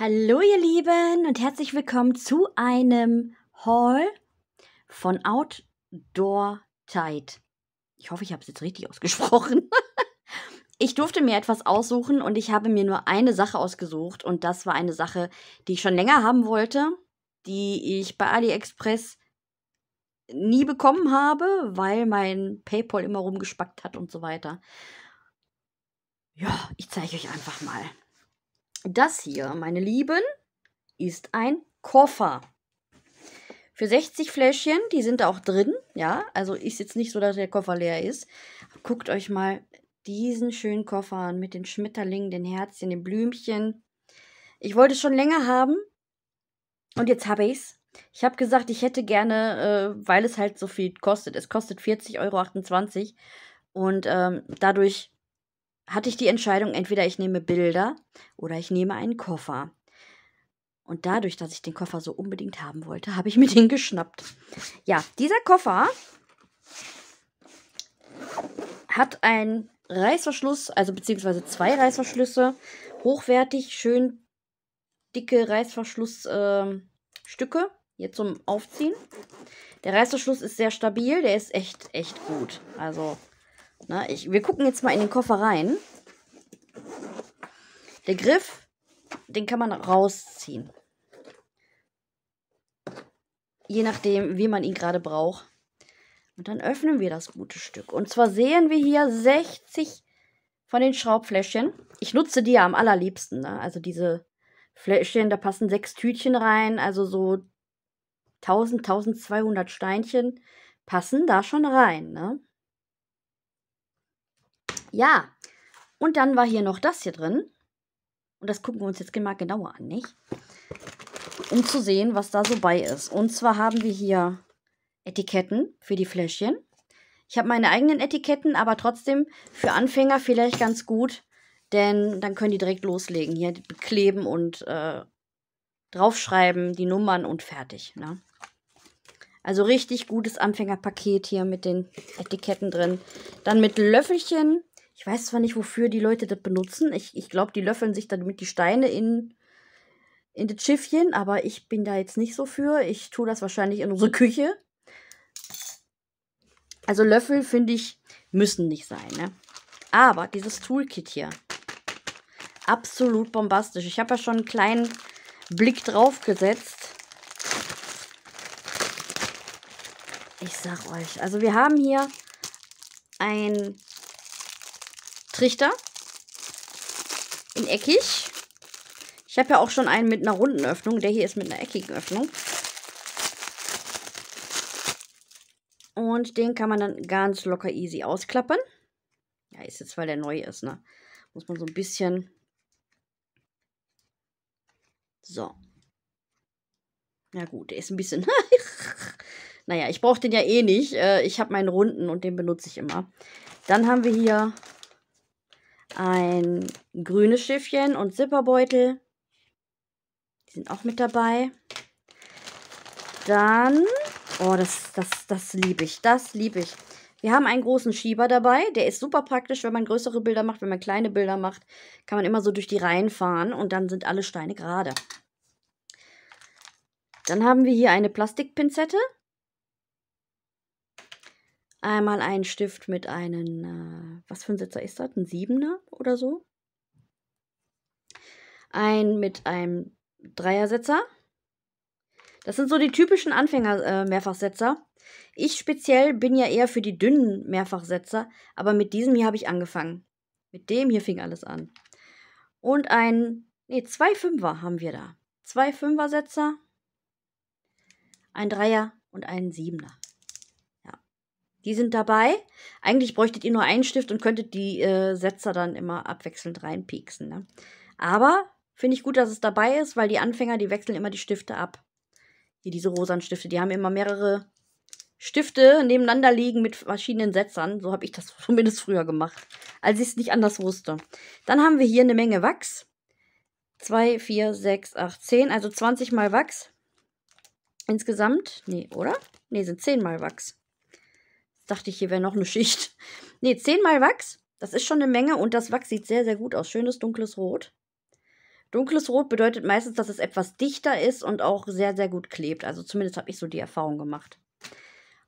Hallo ihr Lieben und herzlich willkommen zu einem Haul von Outdoor Tide. Ich hoffe, ich habe es jetzt richtig ausgesprochen. ich durfte mir etwas aussuchen und ich habe mir nur eine Sache ausgesucht und das war eine Sache, die ich schon länger haben wollte, die ich bei AliExpress nie bekommen habe, weil mein PayPal immer rumgespackt hat und so weiter. Ja, ich zeige euch einfach mal. Das hier, meine Lieben, ist ein Koffer. Für 60 Fläschchen, die sind da auch drin, ja. Also ist jetzt nicht so, dass der Koffer leer ist. Guckt euch mal diesen schönen Koffer an mit den Schmetterlingen, den Herzchen, den Blümchen. Ich wollte es schon länger haben und jetzt habe ich es. Ich habe gesagt, ich hätte gerne, äh, weil es halt so viel kostet. Es kostet 40,28 Euro und ähm, dadurch hatte ich die Entscheidung, entweder ich nehme Bilder oder ich nehme einen Koffer. Und dadurch, dass ich den Koffer so unbedingt haben wollte, habe ich mir den geschnappt. Ja, dieser Koffer hat einen Reißverschluss, also beziehungsweise zwei Reißverschlüsse, hochwertig, schön dicke Reißverschlussstücke, äh, hier zum Aufziehen. Der Reißverschluss ist sehr stabil, der ist echt, echt gut. Also na, ich, wir gucken jetzt mal in den Koffer rein. Der Griff, den kann man rausziehen. Je nachdem, wie man ihn gerade braucht. Und dann öffnen wir das gute Stück. Und zwar sehen wir hier 60 von den Schraubfläschchen. Ich nutze die ja am allerliebsten. Ne? Also diese Fläschchen, da passen sechs Tütchen rein. Also so 1000, 1200 Steinchen passen da schon rein. Ne? Ja. Und dann war hier noch das hier drin. Und das gucken wir uns jetzt mal genauer an, nicht? Um zu sehen, was da so bei ist. Und zwar haben wir hier Etiketten für die Fläschchen. Ich habe meine eigenen Etiketten, aber trotzdem für Anfänger vielleicht ganz gut, denn dann können die direkt loslegen. Hier bekleben und äh, draufschreiben, die Nummern und fertig. Ne? Also richtig gutes Anfängerpaket hier mit den Etiketten drin. Dann mit Löffelchen ich weiß zwar nicht, wofür die Leute das benutzen. Ich, ich glaube, die löffeln sich damit die Steine in, in das Schiffchen, aber ich bin da jetzt nicht so für. Ich tue das wahrscheinlich in unsere Küche. Also Löffel, finde ich, müssen nicht sein, ne? Aber dieses Toolkit hier. Absolut bombastisch. Ich habe ja schon einen kleinen Blick drauf gesetzt. Ich sag euch. Also wir haben hier ein Trichter. In eckig. Ich habe ja auch schon einen mit einer runden Öffnung. Der hier ist mit einer eckigen Öffnung. Und den kann man dann ganz locker easy ausklappen. Ja, ist jetzt, weil der neu ist, ne? Muss man so ein bisschen. So. Na ja, gut, der ist ein bisschen. naja, ich brauche den ja eh nicht. Äh, ich habe meinen runden und den benutze ich immer. Dann haben wir hier ein grünes Schiffchen und Zipperbeutel. Die sind auch mit dabei. Dann, oh, das, das, das liebe ich, das liebe ich. Wir haben einen großen Schieber dabei. Der ist super praktisch, wenn man größere Bilder macht. Wenn man kleine Bilder macht, kann man immer so durch die Reihen fahren und dann sind alle Steine gerade. Dann haben wir hier eine Plastikpinzette. Einmal einen Stift mit einem, äh, was für ein Sitzer ist das? Ein Siebener oder so? Ein mit einem Dreiersetzer. Das sind so die typischen Anfänger-Mehrfachsetzer. Äh, ich speziell bin ja eher für die dünnen Mehrfachsetzer, aber mit diesem hier habe ich angefangen. Mit dem hier fing alles an. Und ein, nee, zwei Fünfer haben wir da. Zwei Fünfer-Setzer, ein Dreier und ein Siebener. Die sind dabei. Eigentlich bräuchtet ihr nur einen Stift und könntet die äh, Setzer dann immer abwechselnd reinpieksen. Ne? Aber finde ich gut, dass es dabei ist, weil die Anfänger, die wechseln immer die Stifte ab. Hier diese rosan Stifte, die haben immer mehrere Stifte nebeneinander liegen mit verschiedenen Setzern. So habe ich das zumindest früher gemacht, als ich es nicht anders wusste. Dann haben wir hier eine Menge Wachs. 2, 4, 6, 8, 10. Also 20 mal Wachs. Insgesamt. Nee, oder? Nee, sind 10 mal Wachs dachte ich, hier wäre noch eine Schicht. Ne, zehnmal Wachs. Das ist schon eine Menge und das Wachs sieht sehr, sehr gut aus. Schönes dunkles Rot. Dunkles Rot bedeutet meistens, dass es etwas dichter ist und auch sehr, sehr gut klebt. Also zumindest habe ich so die Erfahrung gemacht.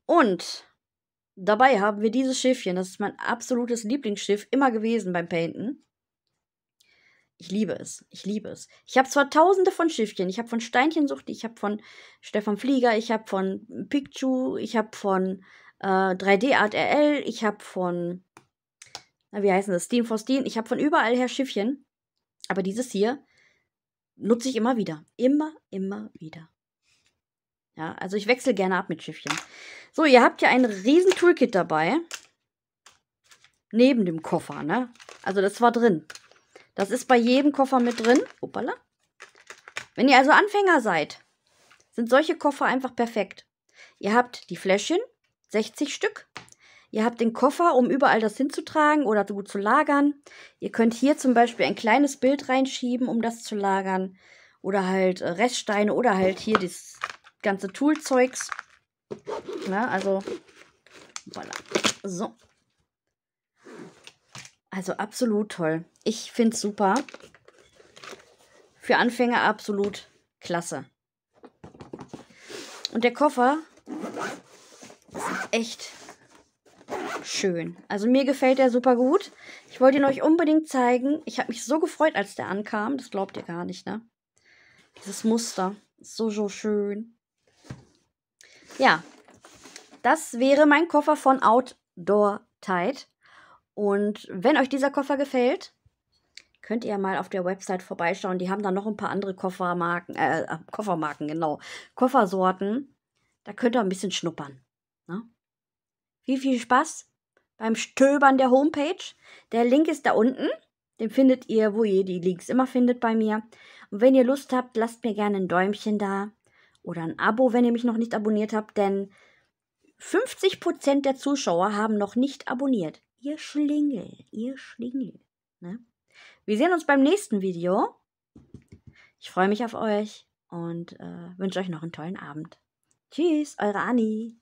Und dabei haben wir dieses Schiffchen. Das ist mein absolutes Lieblingsschiff immer gewesen beim Painten. Ich liebe es. Ich liebe es. Ich habe zwar tausende von Schiffchen. Ich habe von Steinchensucht, ich habe von Stefan Flieger, ich habe von Pikachu, ich habe von äh, 3D Art RL, ich habe von, na, wie heißen das, Steam for Steam, ich habe von überall her Schiffchen. Aber dieses hier nutze ich immer wieder. Immer, immer wieder. Ja, also ich wechsle gerne ab mit Schiffchen. So, ihr habt ja ein riesen Toolkit dabei. Neben dem Koffer, ne? Also das war drin. Das ist bei jedem Koffer mit drin. Hoppala. Wenn ihr also Anfänger seid, sind solche Koffer einfach perfekt. Ihr habt die Fläschchen, 60 Stück. Ihr habt den Koffer, um überall das hinzutragen oder gut zu lagern. Ihr könnt hier zum Beispiel ein kleines Bild reinschieben, um das zu lagern. Oder halt äh, Reststeine oder halt hier das ganze Toolzeugs. Na, also, voilà. So. Also absolut toll. Ich finde es super. Für Anfänger absolut klasse. Und der Koffer echt schön. Also mir gefällt der super gut. Ich wollte ihn euch unbedingt zeigen. Ich habe mich so gefreut, als der ankam. Das glaubt ihr gar nicht, ne? Dieses Muster. so, so schön. Ja. Das wäre mein Koffer von Outdoor Tide. Und wenn euch dieser Koffer gefällt, könnt ihr mal auf der Website vorbeischauen. Die haben da noch ein paar andere Koffermarken, äh, Koffermarken, genau. Koffersorten. Da könnt ihr ein bisschen schnuppern. Wie viel Spaß beim Stöbern der Homepage. Der Link ist da unten. Den findet ihr, wo ihr die Links immer findet bei mir. Und wenn ihr Lust habt, lasst mir gerne ein Däumchen da oder ein Abo, wenn ihr mich noch nicht abonniert habt, denn 50% der Zuschauer haben noch nicht abonniert. Ihr Schlingel, ihr Schlingel. Ne? Wir sehen uns beim nächsten Video. Ich freue mich auf euch und äh, wünsche euch noch einen tollen Abend. Tschüss, eure Anni.